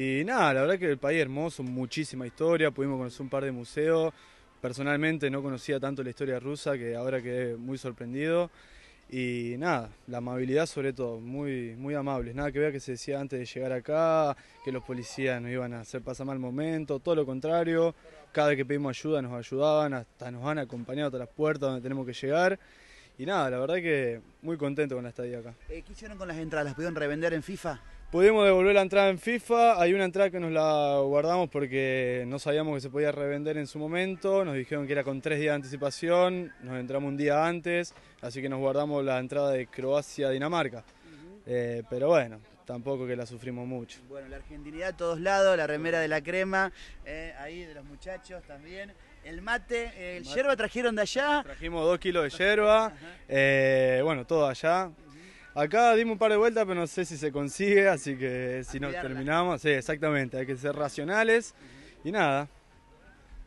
Y nada, la verdad que el país es hermoso, muchísima historia, pudimos conocer un par de museos. Personalmente no conocía tanto la historia rusa que ahora quedé muy sorprendido. Y nada, la amabilidad sobre todo, muy, muy amables. Nada que vea que se decía antes de llegar acá, que los policías nos iban a hacer pasar mal momento, todo lo contrario. Cada vez que pedimos ayuda nos ayudaban, hasta nos han acompañado hasta las puertas donde tenemos que llegar. Y nada, la verdad que muy contento con la estadía acá. Eh, ¿Qué hicieron con las entradas? ¿Las pudieron revender en FIFA? Pudimos devolver la entrada en FIFA, hay una entrada que nos la guardamos porque no sabíamos que se podía revender en su momento, nos dijeron que era con tres días de anticipación, nos entramos un día antes, así que nos guardamos la entrada de Croacia-Dinamarca. Eh, pero bueno, tampoco que la sufrimos mucho. Bueno, la argentinidad a todos lados, la remera de la crema, eh, ahí de los muchachos también. El mate, eh, el, yerba trajeron de allá. Trajimos dos kilos de yerba, bueno, todo allá. Acá dimos un par de vueltas, pero no sé si se consigue, así que si no terminamos, sí, exactamente, hay que ser racionales y nada.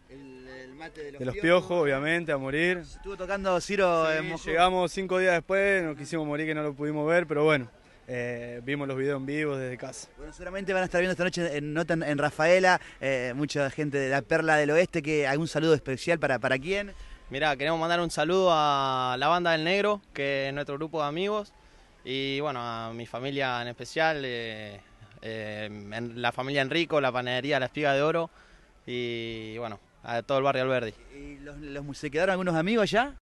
El, mate de los, de los piojos, obviamente, a morir. Estuvo tocando Ciro eh, Llegamos cinco días después, nos quisimos morir que no lo pudimos ver, pero bueno, eh, vimos los videos en vivo desde casa. Bueno, seguramente van a estar viendo esta noche en Rafaela, eh, mucha gente de la Perla del Oeste, que hay un saludo especial para, para quién. Mirá, queremos mandar un saludo a la banda del Negro, que es nuestro grupo de amigos, y bueno, a mi familia en especial, eh, eh, en la familia Enrico, la panadería La Espiga de Oro y bueno, a todo el barrio Alberdi. ¿Y los, se quedaron algunos amigos ya?